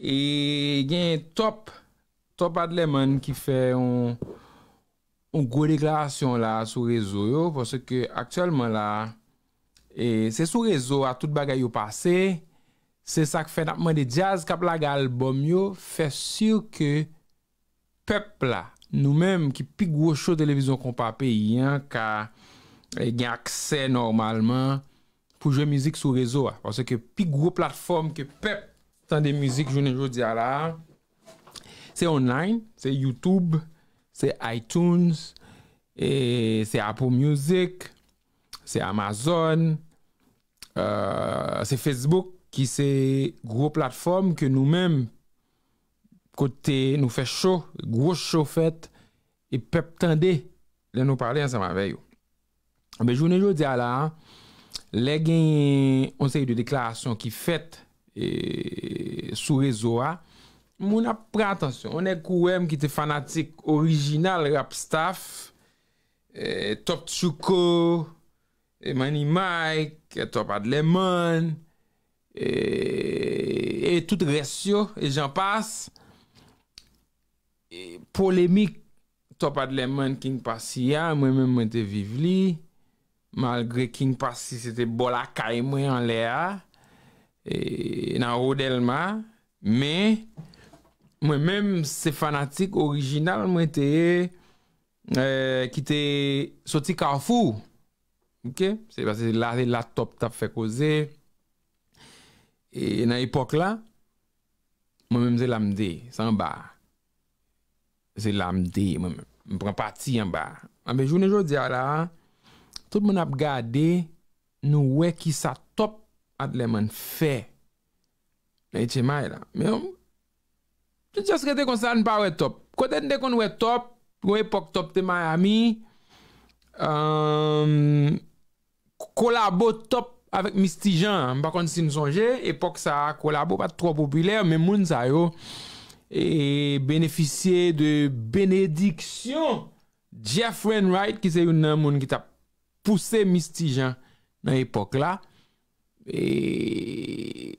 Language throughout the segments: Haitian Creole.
e gen top top adleman ki fe un un gwo deklarasyon la sou rezo yo pwese ke aktualman la e se sou rezo a tout bagay yo pase se sa ke fe napman de jazz kap la galbom yo fe sur ke pep la nou menm ki pi gwo show televizyon kon pa peyi ka e, gen akse normalman pou jwe mizik sou rezo a pwese ke pi gwo platform ke pep tan de mouzik jounen joudi ala, se online, se Youtube, se iTunes, se Apple Mouzik, se Amazon, euh, se Facebook, ki se gwo platform ke nou men, kote nou fe chou, gwo chou fet, e pep tan de le nou parle ansan ma veyo. Be jounen joudi ala, le gen yon se yon de deklarasyon ki fet, E, sou rezo a, moun ap pre antasyon, one kou wèm ki te fanatik orijinal rapstaf, e, Top Chouko, Emani Mike, e, Top Adlemon, e tout resyo, e jan pas, polemik Top Adlemon King Pasi ya, mwen mwen te vive li, malgre King Pasi se te bolaka e mwen an le a, E, nan Rodelma, men, mwen menm se fanatik orijinal, mwen te, e, ki te soti kafou, ok, se basi la top tap fe koze, e nan epok la, mwen menm se lamde, se an ba, se lamde, mwen menm, mwenm pran pati an ba, an be jounen joun diya la, tout moun ap gade, nou we ki sa top, adleman fe nan ite may la mè yon tout yoske te konsan pa wè top kote n de kon wè top wè epok top te may ami eeeem kolabo top avèk misti jan mpa kon si nou sonje epok sa kolabo pat tro popüler mè moun sa yo e beneficye de benediksyon Jeff Wainwright ki se yon nan moun ki ta pousse misti jan nan epok la ee...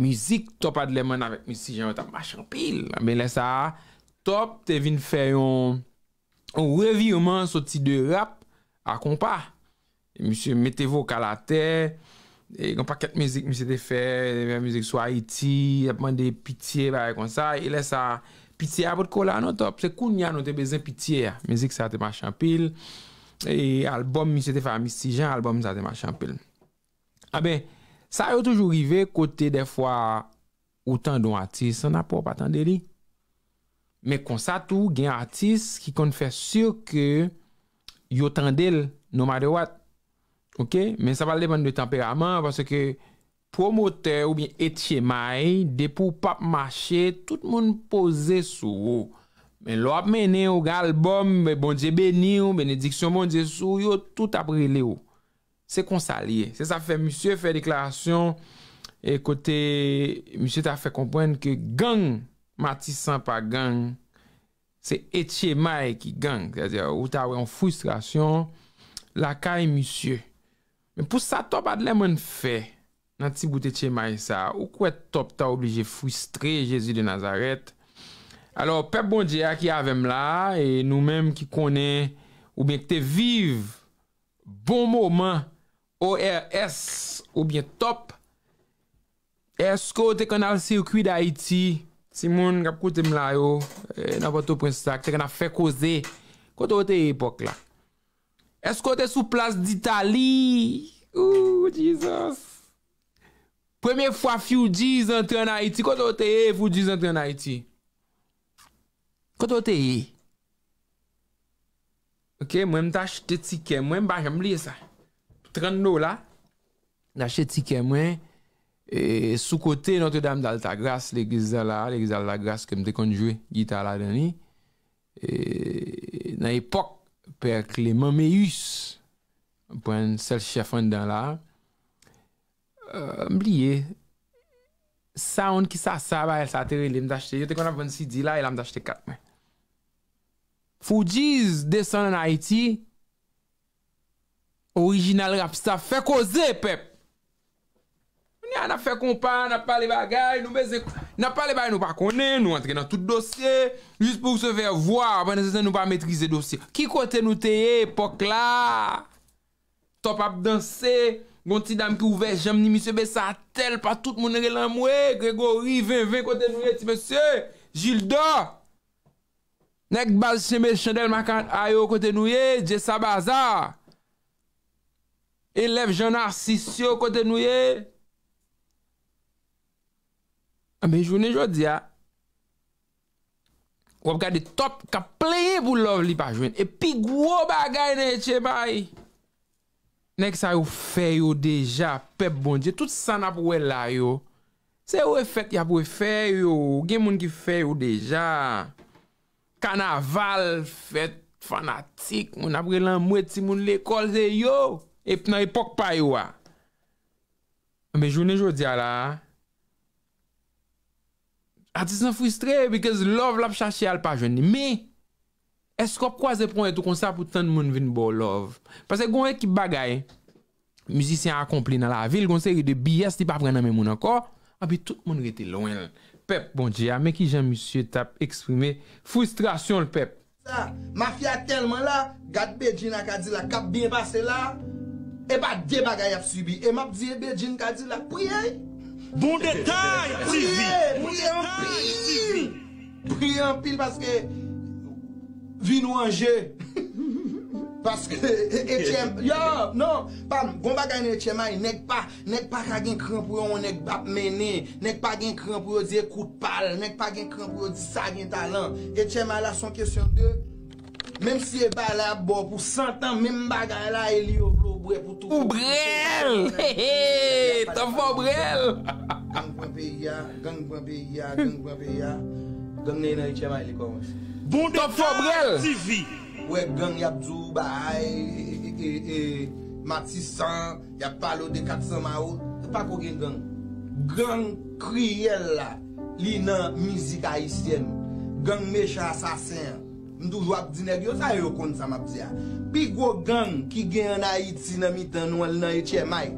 mizik top adleman avèk misi jan ou tap machampil. Ame lè sa, top te vin fè yon ou revi yon man soti de rap akonpa. E, misi mette vokal ate, ekonpa ket mizik misi te fè, e, mizik sou Haiti, apman de pitiye bè kon sa, e lè sa, pitiye apot kola nou top, se koun ya nou te bezè pitiye a, mizik sa te machampil, e albom misi te fè a misi jan, albom sa te machampil. Ame, Sa yo toujou rive kote defwa ou tan don atis, sa nan pou patande li. Men konsa tou gen atis ki kon fè sur ke yo tan del nomade wat. Ok? Men sa valde ban de temperament vase ke promotè ou etie may, depou pap mache, tout moun pose sou ou. Men lop menè ou galbom, bonje beni ou benediksyon bonje sou, yo tout aprile ou. Se konsalye. Se sa fe monsye fe deklarasyon e kote monsye ta fe kompwen ke gang matisan pa gang se etche may ki gang ou ta we yon frustrasyon la kay monsye. Men pou sa top a dlemen fe nan ti bout etche may sa ou kwe top ta oblije frustre jesu de Nazaret. Alors pep bondje a ki avem la e nou menm ki kone ou menm ki te vive bon mouman O-R-S, ou byen top. Esko ou te kon al sirkwi da iti? Simon, kap kote mla yo. E, nabato prensak, te kon afek oze. Kote ou te epok la? Esko ou te sou plas di tali? O, Jesus! Premye fwa fujiz an tre an iti? Kote ou te e fujiz an tre an iti? Kote ou te e? Ok, mwen mta chete tiket, mwen mbajem liye sa. Tren nou la, na chè tikè mwen, sou kote Notre-Dame d'Alta-Grasse, l'Eglise d'Alta-Grasse ke m te kon jwe gita la deni, nan epok, Père Clément Meus, pou en sel chefan den la, m liye, sa on ki sa sa ba el sa teri li m da chè, yo te kon apon si di la, el am da chè kat men. Fou jiz desan nan Haiti, Orijinal rap sa fe koze pep. Mwen ya na fe kompa, na pale bagay, nou me zekou. Na pale bagay nou pa kone, nou antre nan tout dosye. Jist pou se vey avwa, apan e zazen nou pa metrize dosye. Ki kote nou teye, pok la. Top ap danse. Gonti dam ki ouve, jam ni misye be sa atel pa tout moun ege lan mwe. Gregor, i ven ven kote nou ye ti mese. Gilda. Nek basi se me chandel makan ayo kote nou ye. Je sa baza. E lev jona asisyon kote nou ye. Ame jounen jodi ya. Wap gade top ka playe pou love li pa jounen. E pi gwo bagay ne che bay. Nek sa yo fe bon yo deja pep bonje. Tout san apwe la yo. Se yo efek yapwe fe yo. Gen moun ki fe yo deja. Kanaval fet fanatik. Moun apwe lan mweti moun le kolze yo. Ep nan epok pay ou a. Mbe jounen joudi a la. A ti san frustre. Because love lap chache al pa jouni. Me. Esko pou kwa ze prou etou konser pou ton moun vin bo love. Pase goun e kip bagay. Musicien akompli nan la vil. Konser e de biyes ti pa vren nan men moun akor. A bi tout moun rete loun. Pep bon diya. Mbe ki jan monsie tap eksprime. Frustrasyon l pep. Sa. Mafia tenman la. Gadbe djin akadzi la kap bin pase la. E ba de bagay ap subi. E map di e be jen kazi la. Pouye? Bon detay, privi. Pouye, pouye, pouye. Pouye an pil paske... Vin ou anje. Paske etyem... Yo, non. Pam, bon bagay nan etyema, nek pa, nek pa kagen kranpou yo, nek pa menen, nek pa gen kranpou yo, di ekout pal, nek pa gen kranpou yo, di sa gen talan. Etyema la son kesyon de... Mem si e ba la bo, pou 100 an, mem bagay la, e li yo blo. O brel, he he, tof o brel Gang pwempe ya, gang pwempe ya, gang pwempe ya Gang nenan ite may li kou mwen se Boun de ta, di vi We gang ya Touba, he he, e, mati san, ya palo de katsan ma ou E pa kou gen gang Gang kriyel la, li nan mizika isyem Gang mecha asasen Mdouj wap dine gyo, sa yo kon sa map diya. Pi gwo gang ki gen yon a iti nan mitan nou al nan etchè may.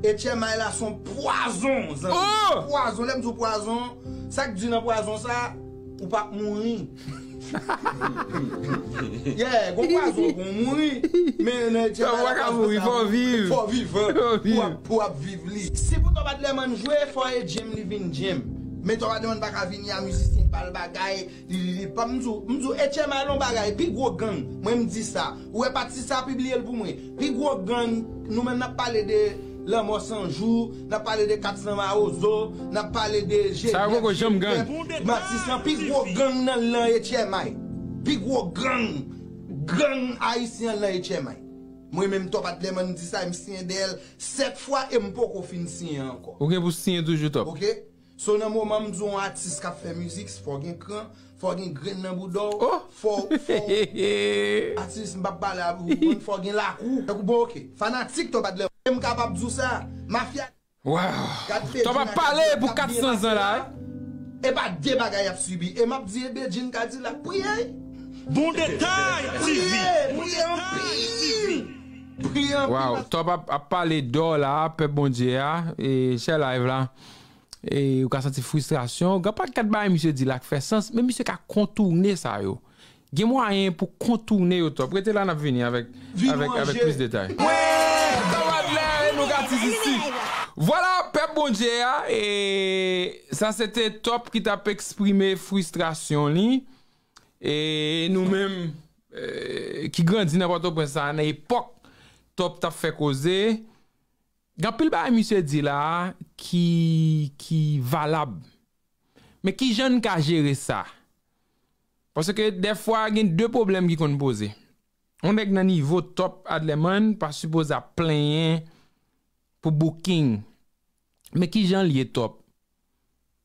Etchè may la son poazon. Oh! Poazon, lem sou poazon. Sa ki dine poazon sa, ou pak mouni. Ye, gwo poazon kon mouni. Men yon etchè may la son poazon. Fò viv. Fò viv. Wap wap viv li. Si pou to bat lèman jwe, fò e jim li vin jim. Men tou pa deman bak avini ya mou sissin pal bagay, li li li, mou zou etchè may loun bagay, pi gwo gang, mwen mdisa, ou e pat sisa pi bli el pou mwen, pi gwo gang, nou men na pale de l'amor sanjou, na pale de katinama ozo, na pale de jen, jen, jen, jen, ma sisa, pi gwo gang nan lan etchè may, pi gwo gang, gang a yi sinan lan etchè may, mwen men mwen tou pa deman mdisa, msine del, sek fwa e mpoko fin sinan anko. Ou gen mpou sinan doujou top? Ou gen mpou sinan doujou top? Sounen mo mam zon artist ka fe müzik si fokin kran, fokin gren nan budou, oh. fok, fok. Artist mbap pale a, fokin la. Fokin la. Fanatik to bade le mbap pale. Mbap pale pou 400 nan la. E mbap pale pou 400 nan la. E mbap pale pou 400 nan la. Pouye. Pouye. Pouye. Waw, to bap pale do la, pep bondi ya. E se live lan. E, ou ka sante frustrasyon. Gapak kat ba yon msye di lak fè sens. Men msye ka kontourne sa yo. Gen mwa yon pou kontourne yo top. Gwete lan ap vini avèk. Avèk plus detay. Vwala e pep bonje ya. E, sa sete top ki tap eksprime frustrasyon li. E nou menm ki grandine ap wato prensa. An epok top tap fè koze. Gapil ba yon miswe di la ki valab. Me ki jan ka jere sa. Pwese ke defwa gen dwe problem ki kon pose. On dek nan nivou top adleman pa suppose a plen yon pou booking. Me ki jan liye top.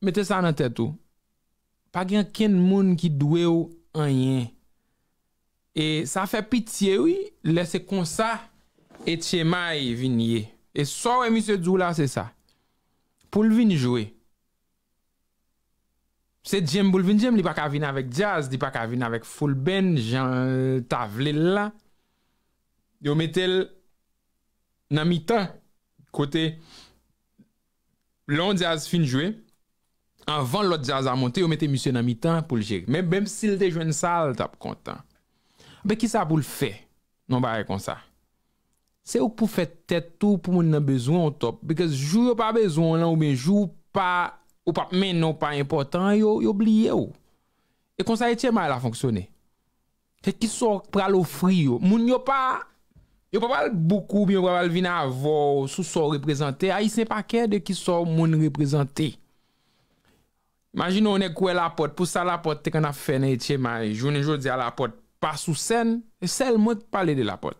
Mete sa nan tetou. Pa gen ken moun ki dwe ou an yon. E sa fe pitiye wii lese konsa etxe may e vin yiye. E so wè misè djou la, se sa. Poul vin jouè. Se djem pou lvin djem, li pa ka vin avèk jazz, li pa ka vin avèk foul ben, jen tavle la. Yo metel nan mi tan, kote, lon jazz fin jouè, anvan lot jazz a montè, yo metel misè nan mi tan pou lje. Mè bèm sil te jwen sal, tap kontan. Be ki sa pou lfe, non ba re kon sa. Se ou pou fè tèt tou pou moun nan bezoun ou top. Bekèz jou yo pa bezoun lan ou men jou pa ou pap men nou pa impotant yo, yo bliye ou. E konsa Etiemay la fonksyonè. Fè ki sor pral ofri yo. Moun yo pa, yo pa pal boukou biyo pral vina avò sou sor reprezentè. A yi se pa kè de ki sor moun reprezentè. Majin nou ne kouè la pot, pou sa la pot te kan a fè nan Etiemay. Jounen jò di a la pot pa sou sen, e sel mwen palè de la pot.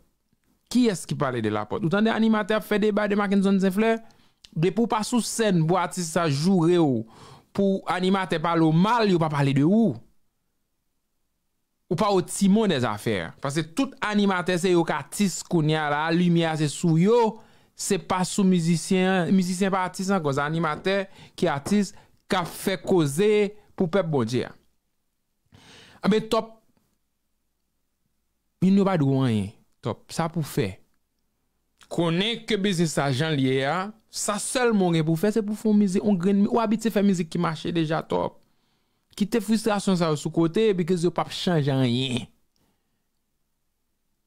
Ki eski pale de la pot? Ou tan de animatè fè debat de Mackinson Zinfler? De pou pa sou sèn bo atis sa joure ou, pou animatè pale ou mal, yo pa pale de ou? Ou pa ou timon de zafè? Fase tout animatè se yo ka atis koun ya la, a lumiase sou yo, se pa sou mizisyen, mizisyen pa atis an, kon z animatè ki atis, ka fè koze pou pep bodje. Ah, a be top, mi nou pa dou an ye, top, sa pou fe konen ke bizis sa jan liye ya sa sel moun gen pou fe se pou fon mizi, ou abit se fè mizi ki mache deja top ki te frustrasyon sa sou kote, peke se yo pap chan jan yen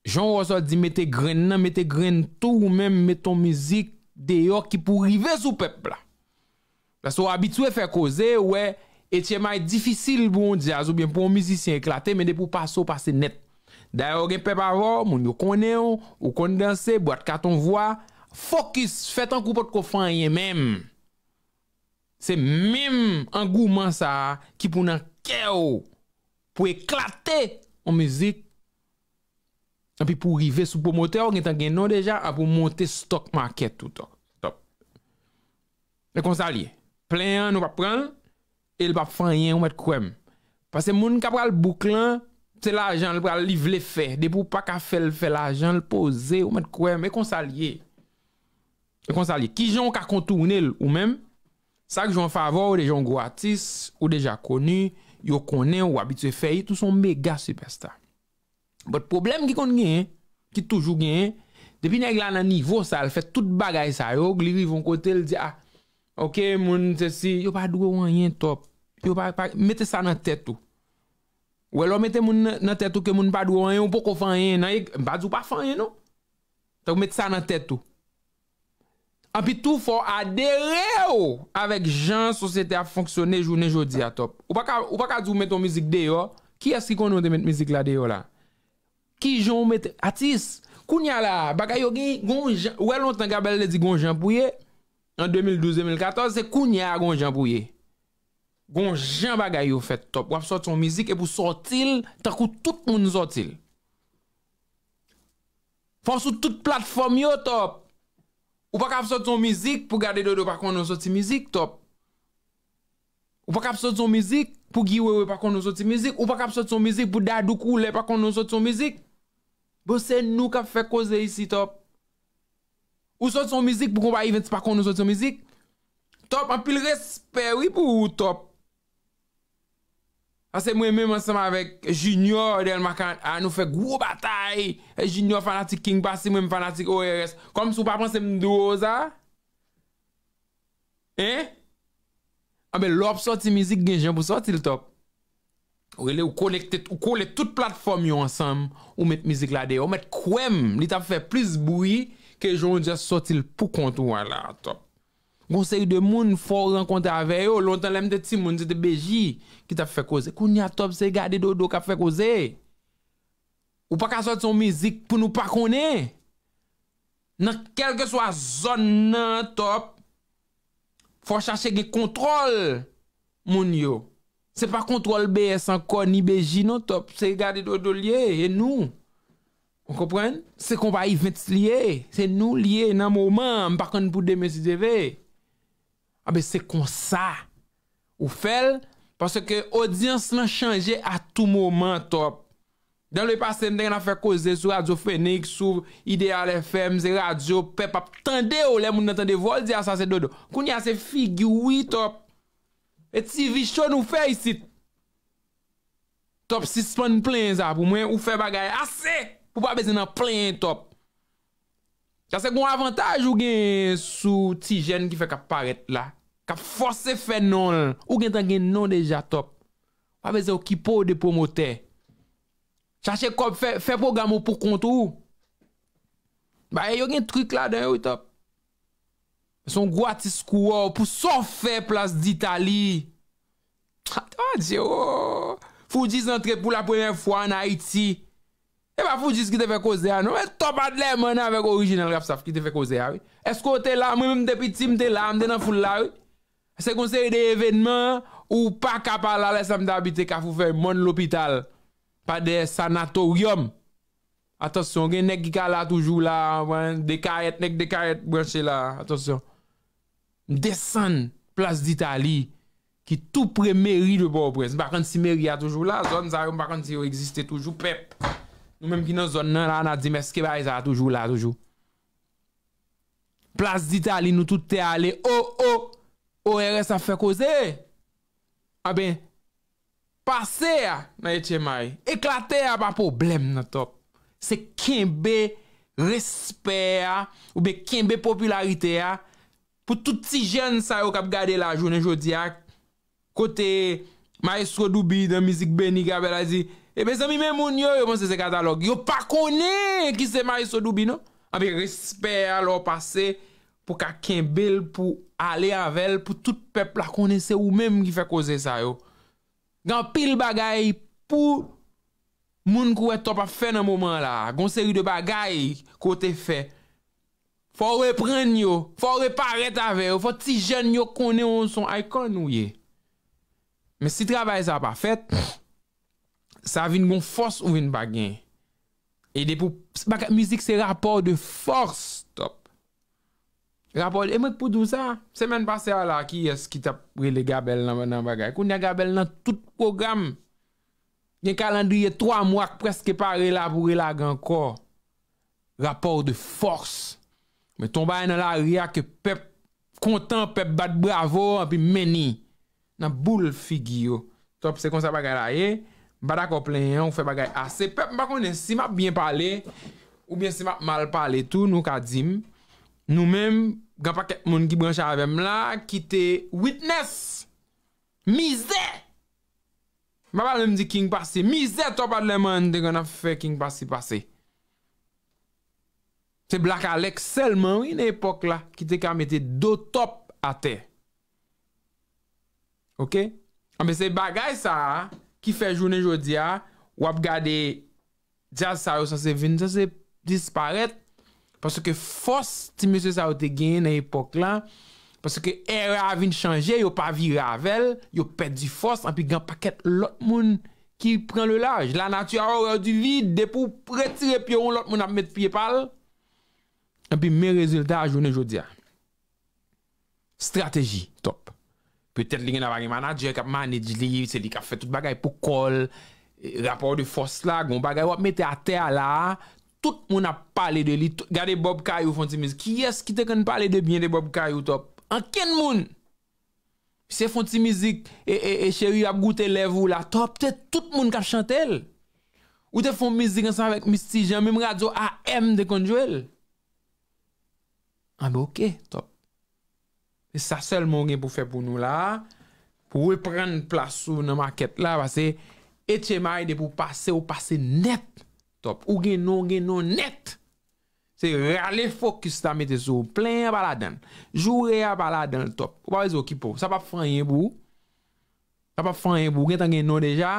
joun roso di mette gren nan mette gren tou, ou men mette ton mizi deyo ki pou rive sou pepla la so abit ou e fè koze, ou e etieman e difisil pou on di a, sou bien pou mizi si enklate, men de pou pa so pa se net Daya ou gen pep avò, moun yo konè ou, ou kon danse, boat katon vwa, fokus fet an koupot ko fanyen mèm. Se mèm an gouman sa ki pou nan kè ou, pou eklate ou mizik. An pi pou rive sou pou mote, ou gen tan gen nou deja, a pou monte stok market ou to. Mè kon sa li, plè an nou pa pran, el pa fanyen ou mèt kwèm. Pase moun kap pral bouklan... Se la jan li pou li vle fè, de pou pa ka fè la jan, li pou ose, ou mèd kouè, mè konsa liye. Mè konsa liye. Ki jan ou ka kontounel ou mèm, sa ki jan favo ou de jan gwo atis, ou deja koni, yo konen ou abitwe fè, yi tout son mega superstar. Bòt problem ki kon gen, ki toujou gen, depi nèk lan nan nivou sa, lè fè tout bagay sa yo, gliv yon kote, lè di a, ok moun se si, yo pa dwe wè yon top, yo pa, mette sa nan tèt ou. Wè lò metè moun nan tètou ke moun padou non? an oh, yon pou kou fanyen nan yon, badou pa fanyen nou. Takou metè sa nan tètou. An pi tou fò adere yo avèk jan sosyete a fonksyon nejou, nejou di atop. Ou baka, ou baka djou meton mizik deyo, ki eski konon de met mizik la deyo la? Ki joun met, atis, kounya la, baka yo gen, gongen, wè lò tanga bel le di gongen pou ye, an 2012-2014, se kounya a gongen pou ye. Gon jen bagay yo fet top, wap sot yon mizik e pou sotil takou tout moun sotil. Fonsou tout platform yo top. Ou pa kap sot yon mizik pou gade dodo pa konon sot yon mizik top. Ou pa kap sot yon mizik pou giwewe pa konon sot yon mizik. Ou pa kap sot yon mizik pou dadu koule pa konon sot yon mizik. Bo se nou ka fe koze yisi top. Ou sot yon mizik pou konba eventi pa konon sot yon mizik. Top, an pil respe wipou top. Ase mwen men mwen seman avèk Junior del makan an ah, nou fè gwo batay. Junior fanatik King Basi mwen fanatik O.S. Kom sou pa panse mdou oza? Eh? A be lop soti mizik genjen pou soti l top. Ou e le ou kolek tete, ou kolek tout platform yon ansam. Ou met mizik la dey, ou met kwem li ta fè plis boui ke joun jè soti l pou kontou wala top. Gon se yu de moun fò renkonte ave yo, lontan lèm de ti moun, zi de beji ki ta fè koze. Koun ya top se yu gade dodo ka fè koze. Ou pa ka sot son mizik pou nou pa konen. Nan kelke swa zon nan top, fò chache ge kontrol moun yo. Se pa kontrol BS anko ni beji non, nan top, se yu gade dodo liye, e nou. On kompren? Se kon pa yu met liye, se nou liye nan mouman, mpa kon pou demesi de vey. A be se konsa ou fel, pase ke odians nan chanje a tou mouman, top. Dan lè pasen den a fè koze sou radio Fénix, sou Ideal FM, se radio Pepap, tende ou lè moun nan tende voldi a sa se dodo. Kouni a se figi, oui, top. E ti vi chon ou fè isi, top, si span plen za, pou mwen ou fè bagay ase, pou pa bezen nan plen, top. Kase kon avantaj ou gen sou ti jen ki fe kap paret la. Kap fose fe non. Ou gen tan gen non deja top. A veze ou kipo ou depo motè. Chache kop fe program ou pou kontou. Ba e yo gen trik la den ou top. Son gwa ti skou ou pou son fe plas di tali. A ah, di yo. Oh. Fouji sentre pou la premen fwa nan Haiti. E pa fujis ki te fe koze a nou? E topa dle mwene avek orijinal graf saf ki te fe koze a. Esko te la? Mwen mwen depi tim te la? Mwen denan ful la? Se konseri de evenman ou pa kapal ale se mde habite ka fufè mwen l'hopital pa de sanatorium? Atosyon, gen nek ki ka la toujou la, wè, de karet nek de karet breche la. Atosyon. Desan plas d'Italie ki tou pre meri de bo prez. Mwè bakan si meri a toujou la, zon zary mwè bakan si yo existè toujou pep. Nou menm ki nou zon nan la an a di meske ba e zara toujou la toujou. Plas di tali nou tout te ale. Oh, oh. O, o, o e res a fe koze. A ah be, pase ya ah, nan ete may. E klate ya ah, pa problem nan top. Se kenbe respe ya. Ou be kenbe popularite ya. Po tout si jen sa yo kap gade la jounen jodi ya. Kote may so dubi dan mizik beni gabela zi. Ebe se mi men moun yo yo non? moun se se katalog Yo pa konen ki se ma yi so dobi no A be resper lor pase Po kakin bel Po ale avel Po tout pepl la konen se ou menm ki fe kose sa yo Gan pil bagay Po Moun kou e top a fe nan mouman la Gon seri de bagay kote fe Fo repren yo Fo reparet avel Fo ti jen yo konen yon son Ay kon ou ye Me si trabay sa pa fet Pff Sa vin gon fos ou vin bagen. E depou, baka mizik se rapor de fos, top. Rapor de, e mwen pou dou sa, semen baser la ki eski tap wile gabel nan bagay. Koun ya gabel nan tout program. Yen kalandriye 3 mwak preske pa relab wile agen kor. Rapor de fos. Me tombay nan la ria ke pep kontan, pep bat bravo, api meni. Nan bou l figyo. Top, se kon sa bagay la yey. Bada koplen yon ou fe bagay ase, pep mba konen si map byen pale ou byen si map mal pale tou nou ka djim. Nou men, gwa pa ket moun ki bran chavem la, ki te witness, mizè. Mba balem di king pasi, mizè top adleman dey gwa na fe king pasi pasi. Te blak alek selman ou yon epok la, ki te ka mette do top ate. Ok? Ame se bagay sa a. Ki fè jounen jodia, wap gade dja sa ou sa se vin, sa se disparet. Paske fos ti mese sa ou te gen nan epok lan. Paske era vin chanje, yo pa vira avel. Yo pet di fos, anpi gen paket lot moun ki pren le laj. La natu a orre di vid, de pou pretire piyon lot moun ap met piye pal. Anpi men rezultat jounen jodia. Strateji, top. Pe tet li gen avari manajer kap manaj li, se li kap fet tout bagay pou kol, e, rapor di fos la, goun bagay wap mete a te a la, tout moun ap pale de li, gade Bob Kayou fon ti mizik. Ki es ki te kon pale de bine de Bob Kayou top? An ken moun? Se fon ti mizik, e, e, e cheri ap goute lev ou la, top, te tout moun kap chante el. Ou te fon mizik ansan vek misti jen, mime radzo a em de konjou el. An ah, be ok, top. E sa sel moun gen pou fè pou nou la. Pou wè pren plas sou nan maket la. Basè ete may de pou pase ou pase net. Top. Ou gen nou gen nou net. Se rale fokus la metè sou. Plè yon baladan. Jou re yon baladan. Top. Ou pa wè zo ki pou. Sa pa fanyen pou. Sa pa fanyen pou. Gen tan gen nou deja.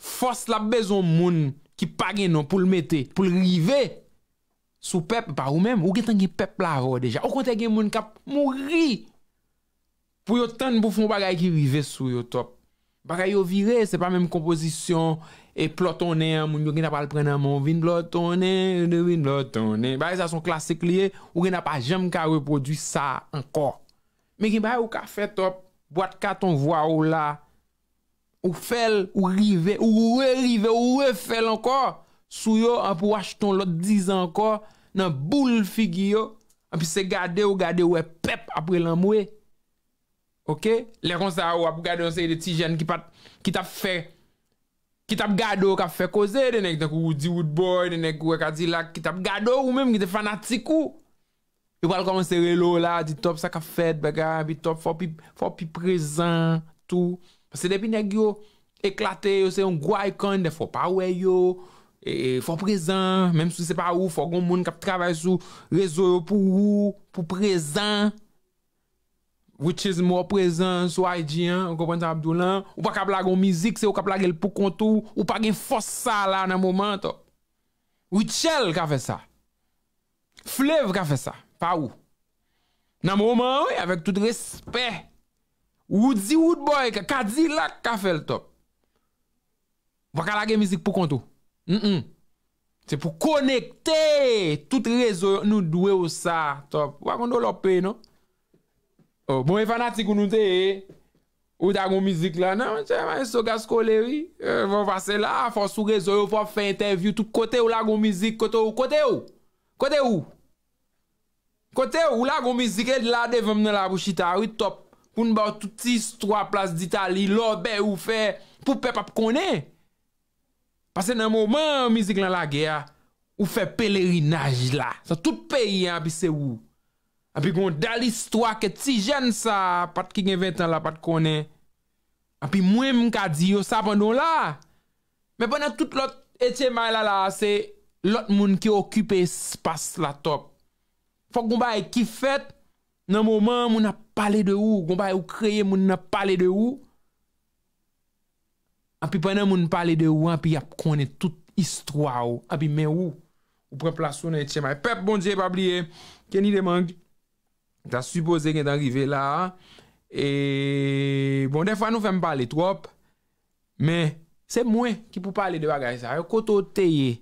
Fos la bezon moun. Ki pa gen nou pou l metè. Pou l rive. Sou pep pa ou men. Ou gen tan gen pep la ro deja. Ou kontè gen moun kap mou ri. Pou yo tan pou fon bagay ki rive sou yo top. Bagay yo vire, se pa menm kompozisyon, e plotone, moun yo gen apal prena moun, vinblotone, vinblotone, bagay sa son klasik liye, ou gen apal jem ka reprodu sa ankor. Men gen bagay ou ka fe top, boat ka ton vwa ou la, ou fel, ou rive, ou we rive, ou we fel ankor, sou yo anpou wach ton lot diz ankor, nan bou l figi yo, anpise gade ou gade ou e pep apre lan mwe, Ok? Le kon se a wap pou gade yon seye de ti jen ki pat, ki tap fe, ki tap gade ou ka fe koze, denek tenk ou di wood boy, denek ou e ka di lak, ki tap gade ou ou menm ki te fanatik ou. Yo pal kon se relo la, di top sa ka fet, bega, bi top, fò pi, fò pi prezant, tou. Se depi neg yo eklate, yo se yon gwa ikon, de fò pa we yo, e fò prezant, menm sou se pa ou fò gon moun kap travay sou, rezo yo pou ou, pou prezant. Wichez mò prezans, waj diyan, gòpwen ta Abdoulan. W pa kaplage yon mizik, se w kaplage l pou kontou, w pa gen fossa la nan mouman, top. Wichel kafe sa. Flev kafe sa, pa ou. Nan mouman, wè, avèk tout respè. Woudzi, woudboy, kadi lak kafe l, top. Waka lage mizik pou kontou. Nn, nn. Se pou konekte, tout rezo nou dwe ou sa, top. Wakon do lopè, nou. Oh, bon e fanatik ou nou te e, ou lago mizik la, nan mwen chè man, wi. e soka skole wè, fò fase la, fò sou rezo, fò fè interview, tout kote ou lago mizik, kote ou, kote ou, kote ou. Kote ou, lago mizik e lade vèm nan la bouchita, wè wi, top, pou n'bò tout istwa plas d'Italie, lò bè ou fè, pou pep ap konè. Pase nan mouman mizik lan la gea, ou fè pelerinaj la, sa tout peyi an bise wè. A pi kon dal istwa ke ti jen sa pat ki gen 20 an la pat konen. A pi mwen mwen ka di yo sa pandon la. Me pwena tout lot etjemay la la se lot moun ki okupe espas la top. Fok mwen ba ekifet nan moun man moun ap pale de ou. Mwen ba ukreye moun ap pale de ou. A pi pwena moun pale de ou an pi ap konen tout istwa ou. A pi men ou. Ou pren plasyon etjemay. Pep bon diye pabliye. Keni de mangi. Bon, t'a suppose gen t'arive la, eee, bon defwa nou fèm pale trop, men, se mwen ki pou pale de bagay sa, yo koto teye,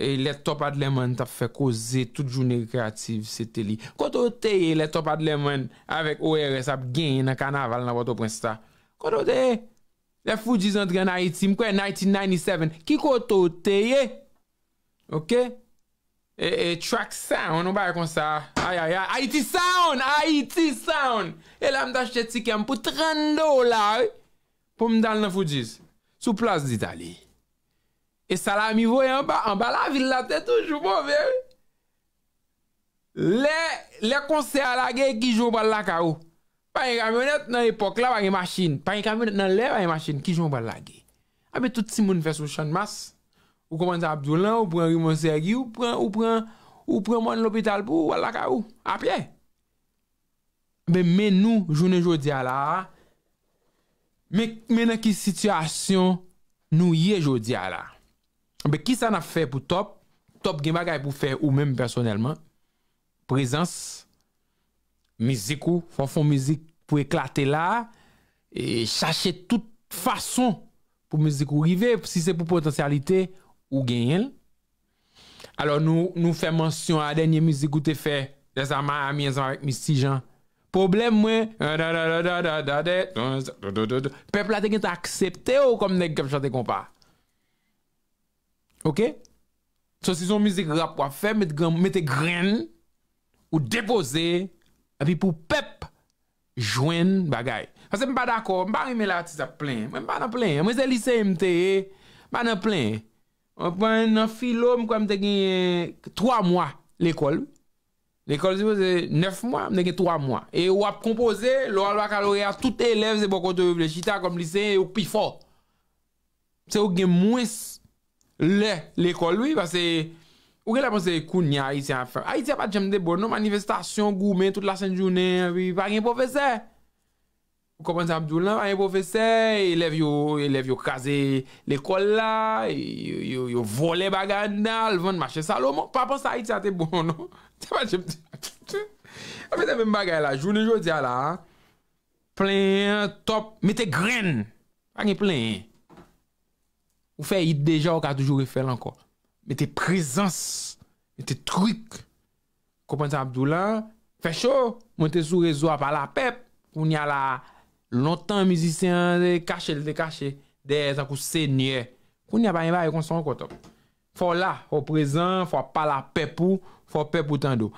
e letop adleman ta fè koze tout jouneri kreativ sete li. Koto teye letop adleman avèk ORS ap genye nan kanaval nan woto presta. Koto teye, le foudji zandre nan 18, mwen kwen 1997, ki koto teye, okè? E, e track sound, ou bay kon sa? Aya ya, Haiti sound, Haiti sound! E la m da chete tikem pou 30 dolar, pou m dal nan foudis, sou plas di tali. E sala mi voye an ba, an ba la vil la tete oujou mou bon, vey. Le, le kon se ala gey ki joun bal la ka ou. Pan yi kamenet nan epok la wang yi masin, pan yi kamenet nan le wang yi masin ki joun bal la gey. A be tout si moun fes ou chan mas. Ou komanda Abdoulan, ou pren Rimon Sergi, ou pren, ou pren, ou pren moun l'opital pou wala ka ou. A piye. Be men nou jounen jodi a la. Men menan ki situasyon nou ye jodi a la. Be ki sa na fe pou top? Top gen bagay pou fe ou men personelman. Prezans. Miziku. Fon fon mizik pou eklate la. E chache tout fason pou miziku rive. Si se pou potensyalite. Ou gen yel. Alors nou, nou fè monsyon a denye mizik ou te fè. Desa man a mien san wèk miz si jan. Problem mwen. Pep la te gen te aksepte ou kom neg kem chante kom pa. Ok? So si son mizik rap wè fè, mette gren ou depose. A pi pou pep jwen bagay. Fase mwen pa dako, mwen bari me la ti sa plen. Mwen pa nan plen. Mwen se lise MT, man nan plen. Anpwen nan filo mwen kwa mwen te genye 3 mwa l'ekol. L'ekol si mwen se 9 mwa mwen te genye 3 mwa. E wap kompoze lor wakalore a tout elev se bon kote vile. Chita komplise ou pifo. Se ou genye mwen le l'ekol woy. Pase ou genye la mwen se koun ya Aisyen. Aisyen pa jemde bono. Manifestasyon goumen tout la sen jounen. Pa genye pou fesey. Ou kompante Abdoulan, anye bo fesey, eleve yo kaze l'ekol la, e yo vole bagay nan, lvan mache salo moun, pa ponsa iti ante bon non. Te pa jemte. Ape te m bagay la, jouni jouni ti ala, plen, top, mette gren, anye plen. Ou fe yi deja ou ka toujou refel anko. Mette prezans, mette trik. Kompante Abdoulan, fe chou, mwen te sou rezo apal apep, ou nye ala, Lontan mizisyen de kache, de kache, de zaku senye. Koun ya bayen baye konson kotop. Fò la, fò prezen, fò pala pepou, fò pepoutan do.